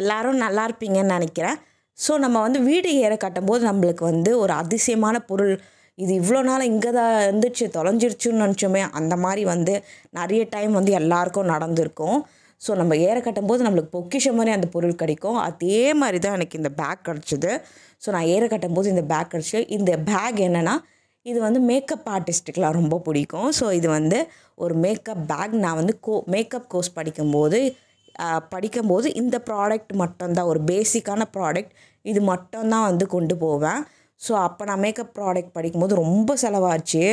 எல்லோரும் நல்லா இருப்பீங்கன்னு நினைக்கிறேன் ஸோ நம்ம வந்து வீடு ஏற கட்டும்போது நம்மளுக்கு வந்து ஒரு அதிசயமான பொருள் இது இவ்வளோ நாள் இங்கே தான் இருந்துச்சு தொலைஞ்சிருச்சுன்னு நினச்சோமே அந்த மாதிரி வந்து நிறைய டைம் வந்து எல்லாருக்கும் நடந்திருக்கும் ஸோ நம்ம ஏற கட்டும்போது நம்மளுக்கு பொக்கிஷம் மாதிரி அந்த பொருள் கிடைக்கும் அதே மாதிரி தான் எனக்கு இந்த பேக் கிடச்சிது ஸோ நான் ஏற கட்டும்போது இந்த பேக் கிடச்சி இந்த பேக் என்னென்னா இது வந்து மேக்கப் ஆர்டிஸ்ட்டுக்கெலாம் ரொம்ப பிடிக்கும் ஸோ இது வந்து ஒரு மேக்கப் பேக் நான் வந்து கோ மேக்கப் கோர்ஸ் படிக்கும்போது படிக்கும்போது இந்த ப்ராடக்ட் மட்டும்தான் ஒரு பேசிக்கான ப்ராடக்ட் இது மட்டும்தான் வந்து கொண்டு போவேன் ஸோ அப்போ நான் மேக்கப் ப்ராடக்ட் படிக்கும்போது ரொம்ப செலவாச்சு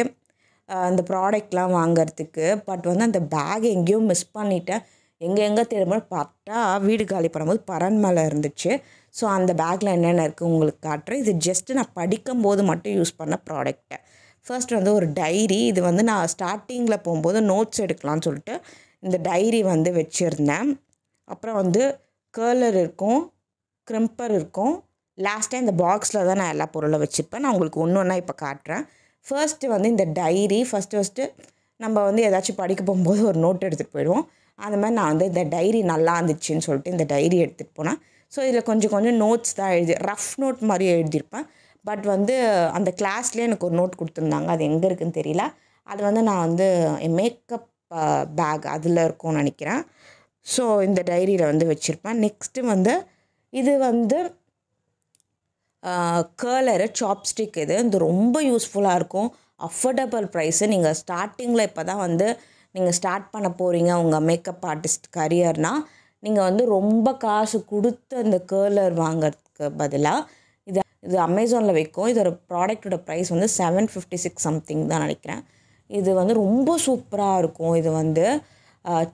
அந்த ப்ராடக்ட்லாம் வாங்கிறதுக்கு பட் வந்து அந்த பேக் எங்கேயும் மிஸ் பண்ணிட்டேன் எங்கே எங்கே திரும்ப பார்த்தா வீடு காலி பண்ணும்போது பரன் மேலே இருந்துச்சு ஸோ அந்த பேக்கில் என்னென்ன இருக்குது உங்களுக்கு காட்டுறேன் இது ஜஸ்ட்டு நான் படிக்கும் போது மட்டும் யூஸ் பண்ண ப்ராடக்ட்டை ஃபர்ஸ்ட் வந்து ஒரு டைரி இது வந்து நான் ஸ்டார்டிங்கில் போகும்போது நோட்ஸ் எடுக்கலாம்னு சொல்லிட்டு இந்த டைரி வந்து வச்சுருந்தேன் அப்புறம் வந்து கேர்லர் இருக்கும் க்ரிம்பர் இருக்கும் லாஸ்ட்டாக இந்த பாக்ஸில் தான் நான் எல்லா பொருளும் வச்சுப்பேன் நான் உங்களுக்கு ஒன்று ஒன்றா இப்போ காட்டுறேன் ஃபர்ஸ்ட்டு வந்து இந்த டைரி ஃபஸ்ட்டு ஃபஸ்ட்டு நம்ம வந்து ஏதாச்சும் படிக்க போகும்போது ஒரு நோட் எடுத்துகிட்டு போயிடுவோம் அந்த மாதிரி நான் வந்து இந்த டைரி நல்லா இருந்துச்சுன்னு சொல்லிட்டு இந்த டைரி எடுத்துகிட்டு போனேன் ஸோ இதில் கொஞ்சம் கொஞ்சம் நோட்ஸ் தான் எழுதி ரஃப் நோட் மாதிரி எழுதியிருப்பேன் பட் வந்து அந்த கிளாஸ்லேயே எனக்கு ஒரு நோட் கொடுத்துருந்தாங்க அது எங்கே இருக்குதுன்னு தெரியல அது வந்து நான் வந்து என் மேக்கப் பேக் அதில் இருக்கும்னு நினைக்கிறேன் ஸோ இந்த டைரியில் வந்து வச்சுருப்பேன் நெக்ஸ்ட்டு வந்து இது வந்து கேர்லரு சாப்ஸ்டிக் இது இது ரொம்ப யூஸ்ஃபுல்லாக இருக்கும் அஃபோர்டபுள் ப்ரைஸு நீங்கள் ஸ்டார்டிங்கில் இப்போ தான் வந்து நீங்கள் ஸ்டார்ட் பண்ண போகிறீங்க உங்கள் மேக்கப் ஆர்டிஸ்ட் கரியர்னால் நீங்கள் வந்து ரொம்ப காசு கொடுத்து அந்த கேர்லர் வாங்கிறதுக்கு பதிலாக இது இது அமேசானில் வைக்கும் இதோட ப்ராடக்டோட ப்ரைஸ் வந்து செவன் ஃபிஃப்டி சிக்ஸ் சம்திங் தான் நினைக்கிறேன் இது வந்து ரொம்ப சூப்பராக இருக்கும் இது வந்து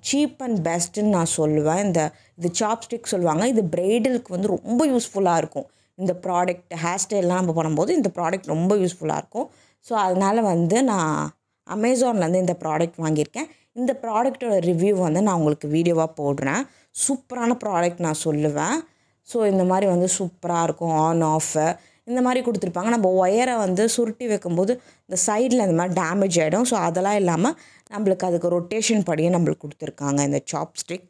சீப் அண்ட் பெஸ்ட்டுன்னு நான் சொல்லுவேன் இந்த இது சாப்ஸ்டிக் சொல்லுவாங்க இது ப்ரைடலுக்கு வந்து ரொம்ப யூஸ்ஃபுல்லாக இருக்கும் இந்த ப்ராடக்ட் ஹேர் ஸ்டைல்லாம் நம்ம பண்ணும்போது இந்த ப்ராடக்ட் ரொம்ப யூஸ்ஃபுல்லாக இருக்கும் ஸோ அதனால் வந்து நான் அமேசான்லேருந்து இந்த ப்ராடக்ட் வாங்கியிருக்கேன் இந்த ப்ராடக்ட்டோட ரிவ்யூ வந்து நான் உங்களுக்கு வீடியோவாக போடுறேன் சூப்பரான ப்ராடக்ட் நான் சொல்லுவேன் ஸோ இந்த மாதிரி வந்து சூப்பராக இருக்கும் ஆன் ஆஃபு இந்த மாதிரி கொடுத்துருப்பாங்க நம்ம ஒயரை வந்து சுருட்டி வைக்கும்போது இந்த சைடில் இந்த மாதிரி டேமேஜ் ஆகிடும் ஸோ அதெல்லாம் இல்லாமல் நம்மளுக்கு அதுக்கு ரொட்டேஷன் படியே நம்மளுக்கு கொடுத்துருக்காங்க இந்த சாப்ஸ்டிக்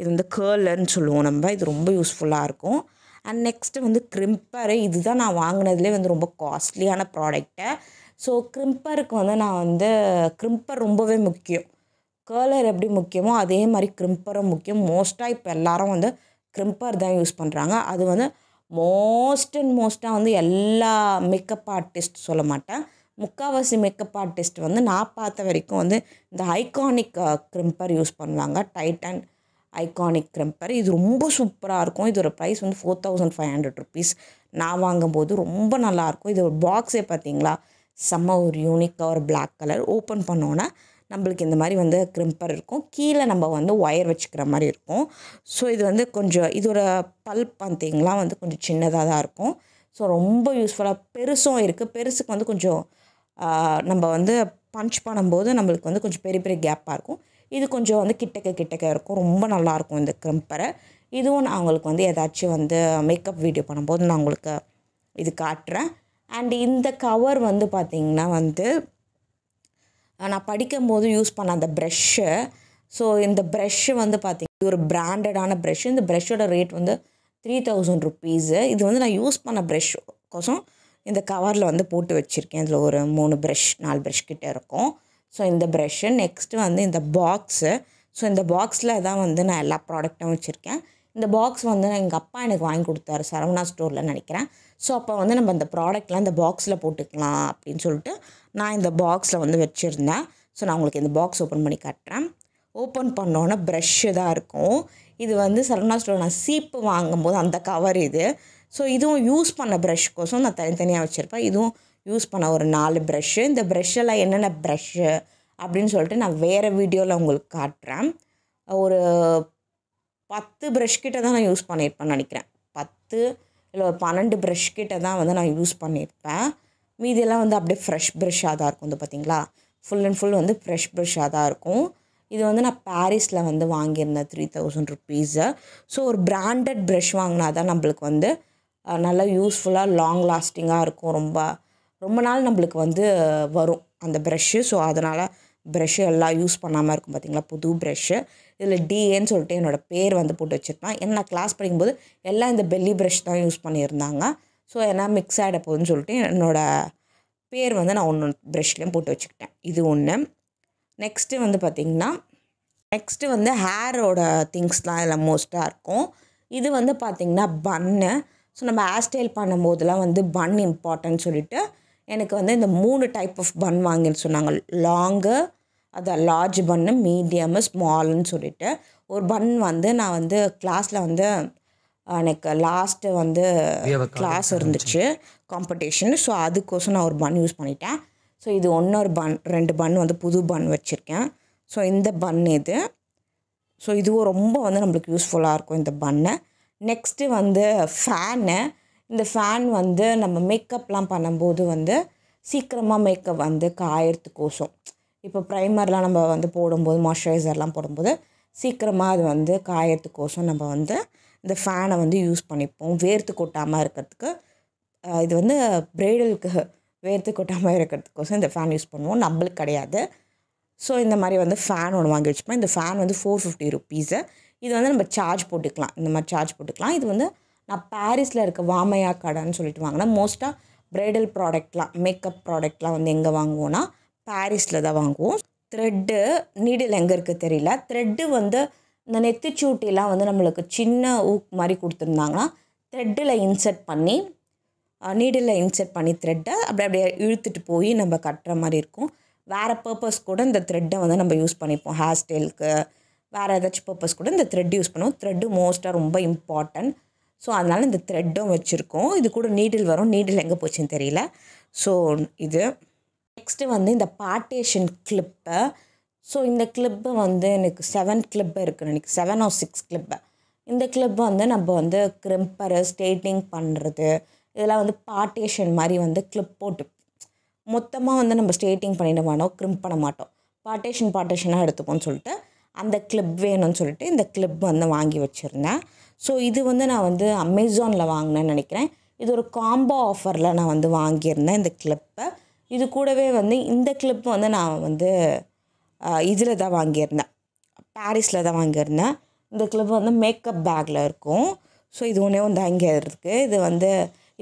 இது வந்து கேர்லன்னு சொல்லுவோம் நம்ம இது ரொம்ப யூஸ்ஃபுல்லாக இருக்கும் அண்ட் நெக்ஸ்ட்டு வந்து க்ரிம்பரு இதுதான் நான் வாங்கினதுலேயே வந்து ரொம்ப காஸ்ட்லியான ப்ராடக்ட்டை ஸோ க்ரிம்பருக்கு வந்து நான் வந்து க்ரிம்பர் ரொம்பவே முக்கியம் கேர்லர் எப்படி முக்கியமோ அதே மாதிரி க்ரிம்பரும் முக்கியம் மோஸ்ட்டாக இப்போ எல்லோரும் வந்து க்ரிம்பர் தான் யூஸ் பண்ணுறாங்க அது வந்து மோஸ்ட் அண்ட் மோஸ்ட்டாக வந்து எல்லா மேக்கப் ஆர்டிஸ்ட் சொல்ல மாட்டேன் முக்கால்வாசி மேக்கப் ஆர்டிஸ்ட் வந்து நான் பார்த்த வரைக்கும் வந்து இந்த ஐகானிக் க்ரிம்பர் யூஸ் பண்ணுவாங்க டைட்டன் ஐகானிக் க்ரிம்பர் இது ரொம்ப சூப்பராக இருக்கும் இதோட ப்ரைஸ் வந்து four thousand five hundred rupees நான் வாங்கும்போது ரொம்ப நல்லாயிருக்கும் இது ஒரு பாக்ஸே பார்த்தீங்களா செம்ம ஒரு யூனிக்காக ஒரு பிளாக் கலர் ஓப்பன் பண்ணோன்னே நம்மளுக்கு இந்த மாதிரி வந்து க்ரிம்பர் இருக்கும் கீழே நம்ம வந்து ஒயர் வச்சுக்கிற மாதிரி இருக்கும் ஸோ இது வந்து கொஞ்சம் இதோட பல்ப் பார்த்திங்கலாம் வந்து கொஞ்சம் சின்னதாக தான் இருக்கும் ஸோ ரொம்ப யூஸ்ஃபுல்லாக பெருசும் இருக்குது பெருசுக்கு வந்து கொஞ்சம் நம்ம வந்து பஞ்ச் பண்ணும்போது நம்மளுக்கு வந்து கொஞ்சம் பெரிய பெரிய கேப்பாக இருக்கும் இது கொஞ்சம் வந்து கிட்டக்க கிட்டக்க இருக்கும் ரொம்ப நல்லாயிருக்கும் இந்த க்ரிம்பரை இதுவும் நான் அவங்களுக்கு வந்து ஏதாச்சும் வந்து மேக்கப் வீடியோ பண்ணும்போது நான் உங்களுக்கு இது காட்டுறேன் அண்ட் இந்த கவர் வந்து பார்த்திங்கன்னா வந்து நான் படிக்கும்போது யூஸ் பண்ண அந்த ப்ரெஷ்ஷு ஸோ இந்த ப்ரெஷ்ஷு வந்து பார்த்திங்கன்னா இது ஒரு பிராண்டடான ப்ரெஷ் இந்த ப்ரெஷ்ஷோட ரேட் வந்து த்ரீ தௌசண்ட் ருப்பீஸு இது வந்து நான் யூஸ் பண்ண ப்ரெஷ் கோசம் இந்த கவரில் வந்து போட்டு வச்சுருக்கேன் இதில் ஒரு மூணு ப்ரெஷ் நாலு ப்ரெஷ் கிட்டே இருக்கும் ஸோ இந்த ப்ரெஷ்ஷு நெக்ஸ்ட்டு வந்து இந்த பாக்ஸு ஸோ இந்த பாக்ஸில் தான் வந்து நான் எல்லா ப்ராடக்ட்டும் வச்சுருக்கேன் இந்த பாக்ஸ் வந்து எங்கள் அப்பா எனக்கு வாங்கி கொடுத்தாரு சரவணா ஸ்டோரில் நினைக்கிறேன் ஸோ அப்போ வந்து நம்ம இந்த ப்ராடக்ட்லாம் இந்த பாக்ஸில் போட்டுக்கலாம் அப்படின்னு சொல்லிட்டு நான் இந்த பாக்ஸில் வந்து வச்சுருந்தேன் ஸோ நான் உங்களுக்கு இந்த பாக்ஸ் ஓப்பன் பண்ணி காட்டுறேன் ஓப்பன் பண்ணோன்னே ப்ரஷ்ஷு தான் இருக்கும் இது வந்து சரணா ஸ்டோர் நான் சீப்பு வாங்கும்போது அந்த கவர் இது ஸோ இதுவும் யூஸ் பண்ண ப்ரஷ் கோசம் நான் தனித்தனியாக வச்சுருப்பேன் இதுவும் யூஸ் பண்ண ஒரு நாலு ப்ரஷ்ஷு இந்த ப்ரெஷ்ஷெல்லாம் என்னென்ன ப்ரஷ்ஷு அப்படின்னு சொல்லிட்டு நான் வேறு வீடியோவில் உங்களுக்கு காட்டுறேன் ஒரு பத்து ப்ரெஷ் கிட்ட தான் நான் யூஸ் பண்ணியிருப்பேன் நினைக்கிறேன் பத்து இல்லை ஒரு பன்னெண்டு ப்ரெஷ் கிட்ட தான் வந்து நான் யூஸ் பண்ணியிருப்பேன் மீதியெல்லாம் வந்து அப்படியே ஃப்ரெஷ் ப்ரெஷ்ஷாக தான் இருக்கும் வந்து பார்த்திங்களா ஃபுல் அண்ட் ஃபுல் வந்து ஃப்ரெஷ் ப்ரெஷ்ஷாக தான் இருக்கும் இது வந்து நான் பாரிஸில் வந்து வாங்கியிருந்தேன் த்ரீ தௌசண்ட் ருப்பீஸை ஸோ ஒரு பிராண்டட் ப்ரெஷ் வாங்கினா தான் நம்மளுக்கு வந்து நல்லா யூஸ்ஃபுல்லாக லாங் லாஸ்டிங்காக இருக்கும் ரொம்ப ரொம்ப நாள் நம்மளுக்கு வந்து வரும் அந்த ப்ரெஷ்ஷு ஸோ அதனால் ப்ரெஷ்ஷு எல்லாம் யூஸ் பண்ணாமல் இருக்கும் பார்த்திங்களா புது ப்ரெஷ்ஷு இதில் டிஏன்னு சொல்லிட்டு என்னோடய பேர் வந்து போட்டு வச்சுருப்பேன் என்ன நான் கிளாஸ் படிக்கும்போது எல்லாம் இந்த பெல்லி ப்ரெஷ் தான் யூஸ் பண்ணியிருந்தாங்க ஸோ ஏன்னா மிக்ஸ் ஆகிட போகுதுன்னு சொல்லிட்டு என்னோடய பேர் வந்து நான் ஒன்று ப்ரெஷ்லேயும் போட்டு வச்சுக்கிட்டேன் இது ஒன்று நெக்ஸ்ட்டு வந்து பார்த்திங்கன்னா நெக்ஸ்ட்டு வந்து ஹேரோட திங்ஸ்லாம் இதில் மோஸ்ட்டாக இருக்கும் இது வந்து பார்த்திங்கன்னா பன்னு ஸோ நம்ம ஹேர் ஸ்டைல் பண்ணும்போதெல்லாம் வந்து பன் இம்பார்ட்டன் சொல்லிவிட்டு எனக்கு வந்து இந்த மூணு டைப் ஆஃப் பன் வாங்கின்னு சொன்னாங்க லாங்கு அதை லார்ஜ் பன்னு மீடியமு ஸ்மால்னு சொல்லிவிட்டு ஒரு பன் வந்து நான் வந்து கிளாஸில் வந்து எனக்கு லாஸ்ட்டு வந்து கிளாஸ் இருந்துச்சு காம்படிஷன் ஸோ அதுக்கோசம் நான் ஒரு பன் யூஸ் பண்ணிட்டேன் ஸோ இது ஒன்று ஒரு பன் ரெண்டு பன் வந்து புது பன் வச்சுருக்கேன் ஸோ இந்த பன் இது ஸோ இதுவும் ரொம்ப வந்து நம்மளுக்கு யூஸ்ஃபுல்லாக இருக்கும் இந்த பன்னு நெக்ஸ்ட்டு வந்து ஃபேனு இந்த ஃபேன் வந்து நம்ம மேக்கப்லாம் பண்ணும்போது வந்து சீக்கிரமாக மேக்கப் வந்து காயறதுக்கோசம் இப்போ ப்ரைமர்லாம் நம்ம வந்து போடும்போது மாய்ஸ்சரைசர்லாம் போடும்போது சீக்கிரமாக அது வந்து காயறதுக்கோசம் நம்ம வந்து இந்த ஃபேனை வந்து யூஸ் பண்ணிப்போம் வேர்த்து கொட்டாமல் இருக்கிறதுக்கு இது வந்து ப்ரைடலுக்கு வேர்த்து கொட்டாமல் இருக்கிறதுக்கோசம் இந்த ஃபேன் யூஸ் பண்ணுவோம் நம்மளுக்கு கிடையாது ஸோ இந்த மாதிரி வந்து ஃபேன் ஒன்று வாங்கி வச்சுப்போம் இந்த ஃபேன் வந்து ஃபோர் ஃபிஃப்டி ருபீஸு இது வந்து நம்ம சார்ஜ் போட்டுக்கலாம் இந்த மாதிரி சார்ஜ் போட்டுக்கலாம் இது வந்து நான் பாரிஸில் இருக்க வாமையா கடைன்னு சொல்லிட்டு வாங்கினேன் மோஸ்ட்டாக ப்ரைடல் ப்ராடக்ட்லாம் மேக்கப் ப்ராடக்ட்லாம் வந்து எங்கே வாங்குவோன்னா பாரிஸில் தான் வாங்குவோம் த்ரெட்டு நீடில் எங்கே இருக்குது தெரியல த்ரெட்டு வந்து இந்த நெத்திச்சூட்டிலாம் வந்து நம்மளுக்கு சின்ன ஊக் மாதிரி கொடுத்துருந்தாங்கன்னா த்ரெட்டில் இன்சர்ட் பண்ணி நீடில் இன்சர்ட் பண்ணி த்ரெட்டை அப்படியே அப்படியே இழுத்துட்டு போய் நம்ம கட்டுற மாதிரி இருக்கும் வேறு பர்பஸ் கூட இந்த த்ரெட்டை வந்து நம்ம யூஸ் பண்ணிப்போம் ஹேர் ஸ்டைலுக்கு வேறு ஏதாச்சும் பர்பஸ் கூட இந்த த்ரெட் யூஸ் பண்ணுவோம் த்ரெட்டு மோஸ்ட்டாக ரொம்ப இம்பார்ட்டன்ட் ஸோ அதனால் இந்த த்ரெட்டும் வச்சுருக்கோம் இது கூட நீடில் வரும் நீடில் எங்கே போச்சுன்னு தெரியல ஸோ இது நெக்ஸ்ட்டு வந்து இந்த பார்ட்டேஷன் கிளிப்பை ஸோ இந்த கிளிப்பு வந்து எனக்கு செவன் கிளிப்பு இருக்குன்னு எனக்கு செவன் ஆர் சிக்ஸ் கிளிப்பு இந்த கிளிப் வந்து நம்ம வந்து கிரிம்பரை ஸ்டேட்டிங் பண்ணுறது இதெல்லாம் வந்து பார்ட்டேஷன் மாதிரி வந்து கிளிப் போட்டு மொத்தமாக வந்து நம்ம ஸ்டேட்டிங் பண்ணிட மாட்டோம் கிரிம்ப் பண்ண மாட்டோம் பார்ட்டேஷன் பார்ட்டேஷனாக எடுத்துப்போம்னு சொல்லிட்டு அந்த கிளிப் வேணும்னு சொல்லிட்டு இந்த கிளிப் வந்து வாங்கி வச்சுருந்தேன் ஸோ இது வந்து நான் வந்து அமேசானில் வாங்கினேன்னு நினைக்கிறேன் இது ஒரு காம்போ ஆஃபரில் நான் வந்து வாங்கியிருந்தேன் இந்த கிளிப்பை இது கூடவே வந்து இந்த கிளிப் வந்து நான் வந்து இதில் தான் வாங்கியிருந்தேன் பாரிஸில் தான் வாங்கியிருந்தேன் இந்த கிளப் வந்து மேக்கப் பேக்கில் இருக்கும் ஸோ இது ஒன்றே வந்து அங்கே இருக்குது இது வந்து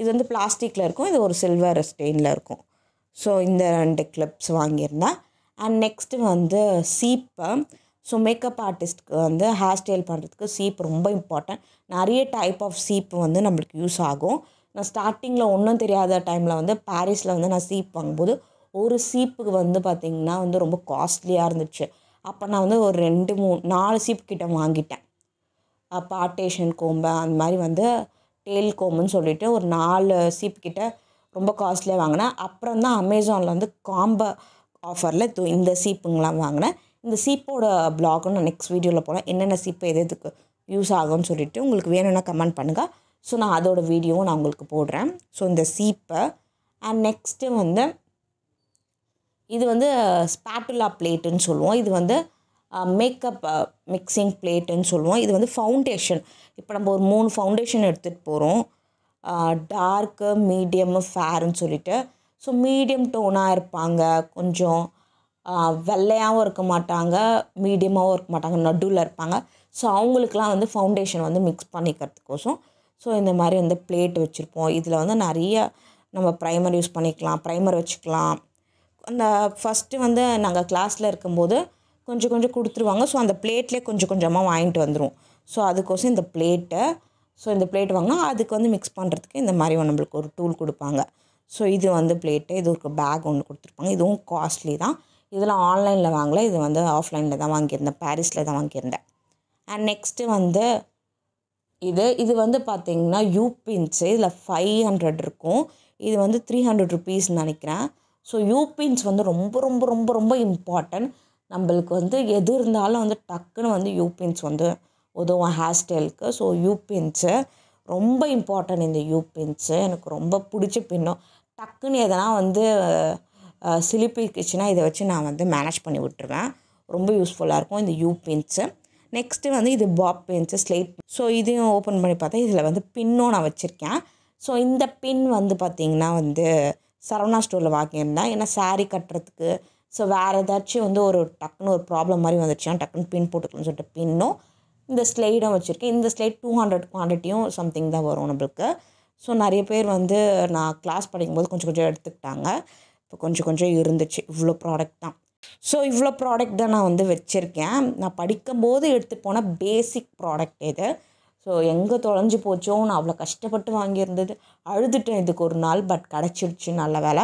இது வந்து பிளாஸ்டிக்கில் இருக்கும் இது ஒரு சில்வர் ஸ்டெயினில் இருக்கும் ஸோ இந்த ரெண்டு கிளப்ஸ் வாங்கியிருந்தேன் அண்ட் நெக்ஸ்ட்டு வந்து சீப்பு ஸோ மேக்கப் ஆர்டிஸ்ட்க்கு வந்து ஹேர் ஸ்டைல் பண்ணுறதுக்கு சீப் ரொம்ப இம்பார்ட்டன்ட் நிறைய டைப் ஆஃப் சீப்பு வந்து நம்மளுக்கு யூஸ் ஆகும் நான் ஸ்டார்டிங்கில் ஒன்றும் தெரியாத டைமில் வந்து பாரிஸில் வந்து நான் சீப் வாங்கும்போது ஒரு சீப்புக்கு வந்து பார்த்திங்கன்னா வந்து ரொம்ப காஸ்ட்லியாக இருந்துச்சு அப்போ நான் வந்து ஒரு ரெண்டு மூணு நாலு சீப்பு கிட்ட வாங்கிட்டேன் பார்ட்டேஷன் கோம்பு அந்த மாதிரி வந்து டெய்ல் கோம்புன்னு சொல்லிட்டு ஒரு நாலு சீப்பு கிட்ட ரொம்ப காஸ்ட்லியாக வாங்கினேன் அப்புறம் தான் அமேசானில் வந்து காம்போ ஆஃபரில் இந்த சீப்புங்கெலாம் வாங்கினேன் இந்த சீப்போட பிளாகும் நான் நெக்ஸ்ட் வீடியோவில் போனேன் என்னென்ன சீப்பு எது எதுக்கு யூஸ் ஆகும்னு சொல்லிவிட்டு உங்களுக்கு வேணும்னா கமெண்ட் பண்ணுங்கள் ஸோ நான் அதோடய வீடியோவும் நான் உங்களுக்கு போடுறேன் ஸோ இந்த சீப்பை அண்ட் நெக்ஸ்ட்டு வந்து இது வந்து ஸ்பேட்டுலா பிளேட்டுன்னு சொல்லுவோம் இது வந்து மேக்கப் மிக்சிங் பிளேட்டுன்னு சொல்லுவோம் இது வந்து ஃபவுண்டேஷன் இப்போ நம்ம ஒரு மூணு ஃபவுண்டேஷன் எடுத்துகிட்டு போகிறோம் டார்க்கு மீடியமு ஃபேருன்னு சொல்லிட்டு ஸோ மீடியம் டோனாக இருப்பாங்க கொஞ்சம் வெள்ளையாகவும் இருக்க மாட்டாங்க மீடியமாகவும் இருக்க மாட்டாங்க நடுவில் இருப்பாங்க ஸோ அவங்களுக்கெலாம் வந்து ஃபவுண்டேஷன் வந்து மிக்ஸ் பண்ணிக்கிறதுக்கோசம் ஸோ இந்த மாதிரி வந்து பிளேட் வச்சுருப்போம் இதில் வந்து நிறைய நம்ம ப்ரைமர் யூஸ் பண்ணிக்கலாம் ப்ரைமர் வச்சுக்கலாம் அந்த ஃபஸ்ட்டு வந்து நாங்கள் கிளாஸில் இருக்கும்போது கொஞ்சம் கொஞ்சம் கொடுத்துருவாங்க ஸோ அந்த பிளேட்லேயே கொஞ்சம் கொஞ்சமாக வாங்கிட்டு வந்துடும் ஸோ அதுக்கோசம் இந்த பிளேட்டை ஸோ இந்த பிளேட் வாங்கினா அதுக்கு வந்து மிக்ஸ் பண்ணுறதுக்கு இந்த மாதிரி நம்மளுக்கு ஒரு டூல் கொடுப்பாங்க ஸோ இது வந்து பிளேட்டு இது ஒரு பேக் ஒன்று கொடுத்துருப்பாங்க இதுவும் காஸ்ட்லி தான் இதெல்லாம் ஆன்லைனில் வாங்கலை இது வந்து ஆஃப்லைனில் தான் வாங்கியிருந்தேன் பாரிஸில் தான் வாங்கியிருந்தேன் அண்ட் நெக்ஸ்ட்டு வந்து இது இது வந்து பார்த்திங்கன்னா யூபின்ஸு இதில் ஃபைவ் ஹண்ட்ரட் இருக்கும் இது வந்து த்ரீ ஹண்ட்ரட் ருபீஸ்ன்னு நினைக்கிறேன் ஸோ யூபின்ஸ் வந்து ரொம்ப ரொம்ப ரொம்ப ரொம்ப இம்பார்ட்டன்ட் நம்மளுக்கு வந்து எது இருந்தாலும் வந்து டக்குன்னு வந்து யூபின்ஸ் வந்து உதவும் ஹேர் ஸ்டைலுக்கு ஸோ யூபின்ஸு ரொம்ப இம்பார்ட்டன்ட் இந்த யூபின்ஸு எனக்கு ரொம்ப பிடிச்ச பின்னும் டக்குன்னு எதனா வந்து சிலிப்பிக்குச்சுன்னா இதை வச்சு நான் வந்து மேனேஜ் பண்ணி விட்டுருவேன் ரொம்ப யூஸ்ஃபுல்லாக இருக்கும் இந்த யூபின்ஸு நெக்ஸ்ட்டு வந்து இது பாப் பின்ஸு ஸ்லேட் ஸோ இதையும் ஓப்பன் பண்ணி பார்த்தா இதில் வந்து பின்னும் நான் வச்சுருக்கேன் ஸோ இந்த பின் வந்து பார்த்திங்கன்னா வந்து சரவணா ஸ்டோரில் வாங்கியிருந்தேன் ஏன்னா சாரி கட்டுறதுக்கு ஸோ வேறு ஏதாச்சும் வந்து ஒரு டக்குன்னு ஒரு ப்ராப்ளம் மாதிரி வந்துச்சுன்னா டக்குன்னு பின் போட்டுக்கலாம்னு சொல்லிட்டு பின்னும் இந்த ஸ்லைடும் வச்சுருக்கேன் இந்த ஸ்லைட் டூ ஹண்ட்ரட் குவான்டிட்டியும் சம்திங் தான் வரும் நம்மளுக்கு ஸோ நிறைய பேர் வந்து நான் கிளாஸ் படிக்கும்போது கொஞ்சம் கொஞ்சம் எடுத்துக்கிட்டாங்க இப்போ கொஞ்சம் கொஞ்சம் இருந்துச்சு இவ்வளோ ப்ராடக்ட் தான் ஸோ இவ்வளோ ப்ராடக்ட் தான் நான் வந்து வச்சுருக்கேன் நான் படிக்கும்போது எடுத்து போன பேசிக் ப்ராடக்ட் இது ஸோ எங்கே தொலைஞ்சு போச்சோ நான் அவ்வளோ கஷ்டப்பட்டு வாங்கியிருந்தது அழுதுட்டேன் இதுக்கு ஒரு நாள் பட் கிடச்சிருச்சு நல்ல வேலை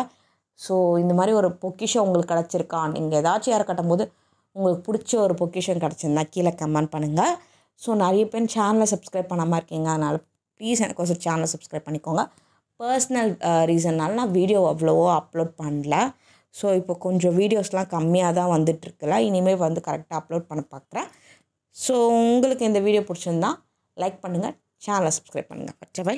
ஸோ இந்த மாதிரி ஒரு பொக்கிஷம் உங்களுக்கு கிடச்சிருக்கான் நீங்கள் ஏதாச்சும் யார் கட்டும்போது உங்களுக்கு பிடிச்ச ஒரு பொக்கிஷம் கிடச்சிருந்தா கீழே கமெண்ட் பண்ணுங்கள் ஸோ நிறைய பேர் சேனலை சப்ஸ்கிரைப் பண்ணாமல் இருக்கீங்க அதனால் ப்ளீஸ் எனக்கு ஒரு சேனலை சப்ஸ்கிரைப் பண்ணிக்கோங்க பர்சனல் ரீசன்னால் நான் வீடியோ அவ்வளோவோ அப்லோட் பண்ணல ஸோ இப்போ கொஞ்சம் வீடியோஸ்லாம் கம்மியாக தான் வந்துட்டுருக்குல்ல இனிமேல் வந்து கரெக்டாக அப்லோட் பண்ண பார்க்குறேன் ஸோ உங்களுக்கு இந்த வீடியோ பிடிச்சிருந்தா லைக் பண்ணுங்கள் சேனலை சப்ஸ்கிரைப் பண்ணுங்கள் ஓகே பை